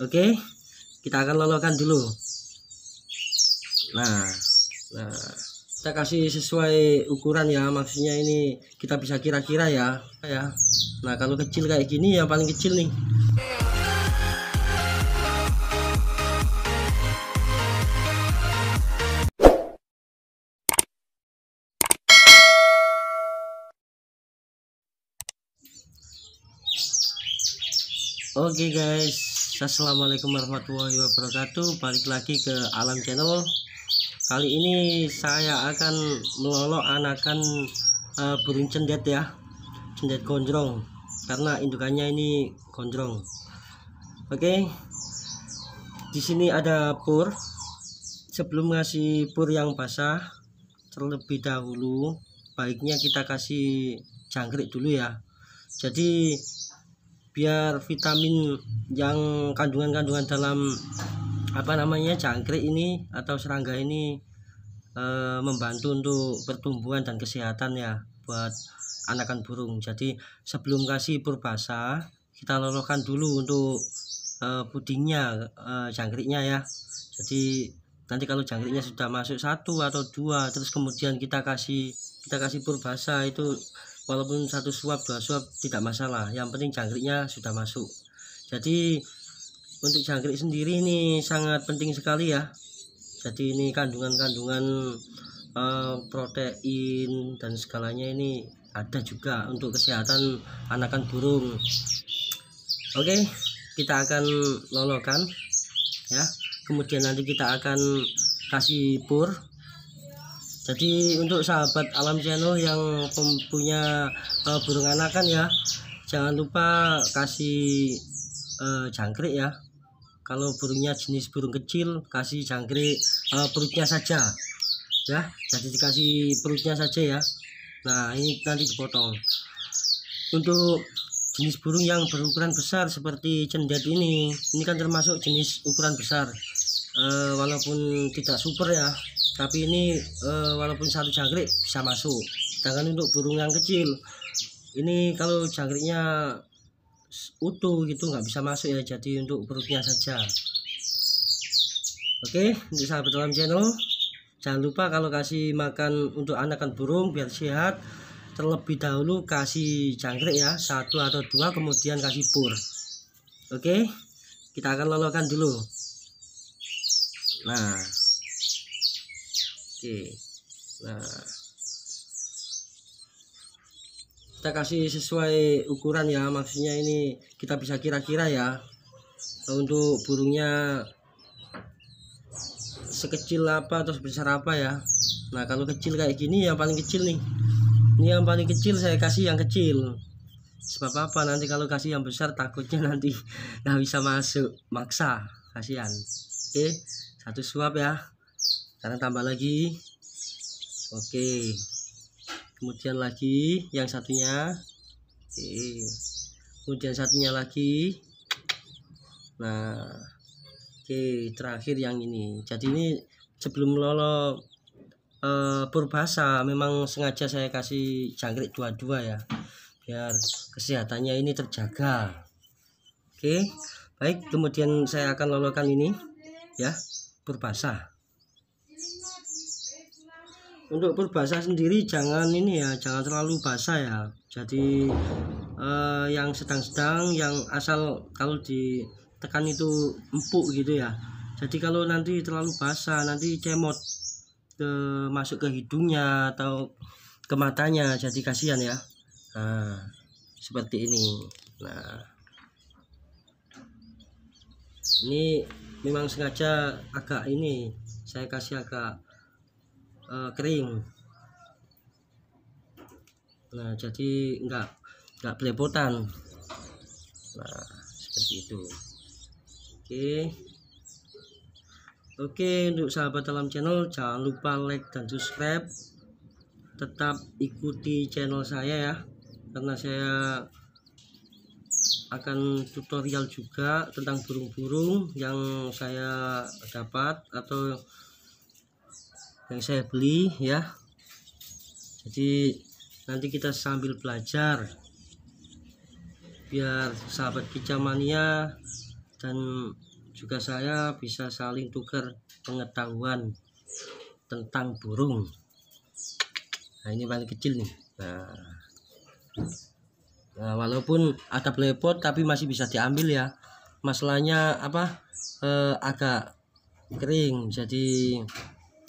oke kita akan lolokan dulu nah nah kita kasih sesuai ukuran ya maksudnya ini kita bisa kira-kira ya ya nah kalau kecil kayak gini ya paling kecil nih Oke okay guys, Assalamualaikum warahmatullahi wabarakatuh balik lagi ke alam channel kali ini saya akan melolok anakan uh, eh, burung cendet ya cendet gondrong karena indukannya ini gondrong oke okay. di sini ada pur sebelum ngasih pur yang basah terlebih dahulu baiknya kita kasih jangkrik dulu ya jadi biar vitamin yang kandungan-kandungan dalam apa namanya jangkrik ini atau serangga ini e, membantu untuk pertumbuhan dan kesehatan ya buat anakan burung jadi sebelum kasih purbasa kita lolohkan dulu untuk e, pudingnya e, jangkriknya ya jadi nanti kalau jangkriknya sudah masuk satu atau dua terus kemudian kita kasih kita kasih purbasa itu walaupun satu suap dua suap tidak masalah yang penting jangkriknya sudah masuk jadi untuk jangkrik sendiri ini sangat penting sekali ya jadi ini kandungan-kandungan eh, protein dan segalanya ini ada juga untuk kesehatan anakan burung oke kita akan lolokan ya kemudian nanti kita akan kasih pur jadi untuk sahabat alam channel yang punya uh, burung anakan ya jangan lupa kasih uh, jangkrik ya kalau burungnya jenis burung kecil kasih jangkrik uh, perutnya saja ya jadi dikasih perutnya saja ya nah ini nanti dipotong untuk jenis burung yang berukuran besar seperti cendet ini ini kan termasuk jenis ukuran besar uh, walaupun tidak super ya tapi ini uh, walaupun satu jangkrik bisa masuk sedangkan untuk burung yang kecil ini kalau jangkriknya utuh gitu nggak bisa masuk ya jadi untuk perutnya saja oke untuk sahabat dalam channel jangan lupa kalau kasih makan untuk anakan burung biar sehat terlebih dahulu kasih jangkrik ya satu atau dua kemudian kasih pur oke kita akan lolokan dulu Nah. Oke. Nah. Kita kasih sesuai ukuran ya. Maksudnya ini kita bisa kira-kira ya. Nah, untuk burungnya sekecil apa atau sebesar apa ya. Nah, kalau kecil kayak gini yang paling kecil nih. Ini yang paling kecil saya kasih yang kecil sebab apa nanti kalau kasih yang besar takutnya nanti nggak bisa masuk maksa kasihan oke okay? satu suap ya sekarang tambah lagi oke kemudian lagi yang satunya oke kemudian satunya lagi nah oke terakhir yang ini jadi ini sebelum lolo eh, purbasa memang sengaja saya kasih jangkrik dua-dua ya biar kesehatannya ini terjaga oke baik kemudian saya akan lolokan ini ya berbasah untuk purbasa sendiri jangan ini ya jangan terlalu basah ya jadi eh, yang sedang-sedang yang asal kalau ditekan itu empuk gitu ya jadi kalau nanti terlalu basah nanti cemot ke masuk ke hidungnya atau ke matanya jadi kasihan ya nah seperti ini nah ini memang sengaja agak ini saya kasih agak uh, kering nah jadi enggak enggak belepotan nah seperti itu oke oke untuk sahabat dalam channel jangan lupa like dan subscribe tetap ikuti channel saya ya karena saya akan tutorial juga tentang burung-burung yang saya dapat atau yang saya beli ya jadi nanti kita sambil belajar biar sahabat kicamania dan juga saya bisa saling tukar pengetahuan tentang burung nah ini paling kecil nih nah Nah, walaupun ada blepot tapi masih bisa diambil ya. Masalahnya apa? Eh, agak kering jadi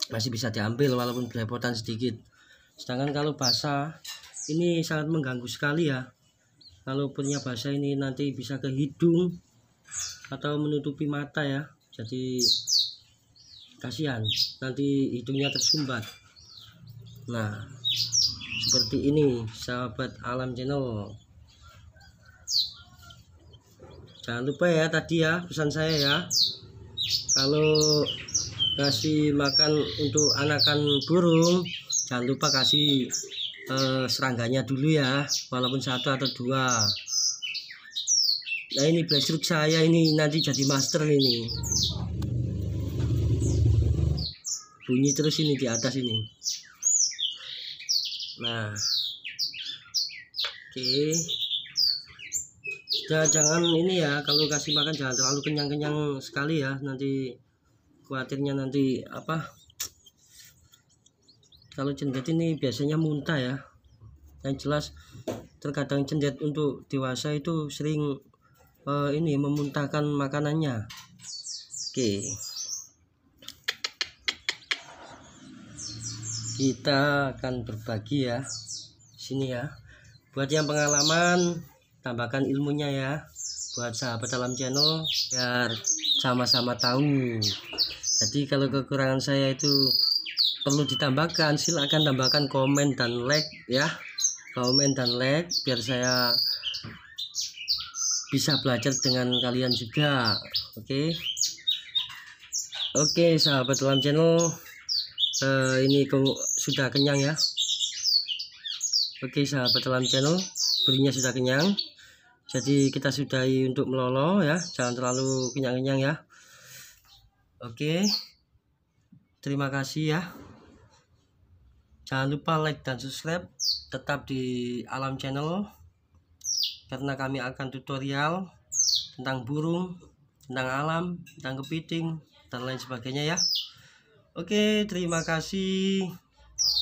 masih bisa diambil walaupun belepotan sedikit. Sedangkan kalau basah ini sangat mengganggu sekali ya. Kalau punya basah ini nanti bisa ke hidung atau menutupi mata ya. Jadi kasihan nanti hidungnya tersumbat. Nah, seperti ini sahabat alam channel jangan lupa ya tadi ya pesan saya ya kalau kasih makan untuk anakan burung jangan lupa kasih eh, serangganya dulu ya walaupun satu atau dua nah ini blastruk saya ini nanti jadi master ini bunyi terus ini di atas ini nah oke okay ya jangan ini ya kalau kasih makan jangan terlalu kenyang-kenyang sekali ya nanti khawatirnya nanti apa kalau cendet ini biasanya muntah ya yang jelas terkadang cendet untuk dewasa itu sering uh, ini memuntahkan makanannya oke kita akan berbagi ya sini ya buat yang pengalaman tambahkan ilmunya ya buat sahabat dalam channel biar sama-sama tahu jadi kalau kekurangan saya itu perlu ditambahkan silahkan tambahkan komen dan like ya komen dan like biar saya bisa belajar dengan kalian juga oke okay? oke okay, sahabat dalam channel uh, ini sudah kenyang ya Oke sahabat dalam channel belinya sudah kenyang jadi kita sudahi untuk melolo ya jangan terlalu kenyang-kenyang ya Oke terima kasih ya jangan lupa like dan subscribe tetap di alam channel karena kami akan tutorial tentang burung tentang alam tentang kepiting dan lain sebagainya ya Oke terima kasih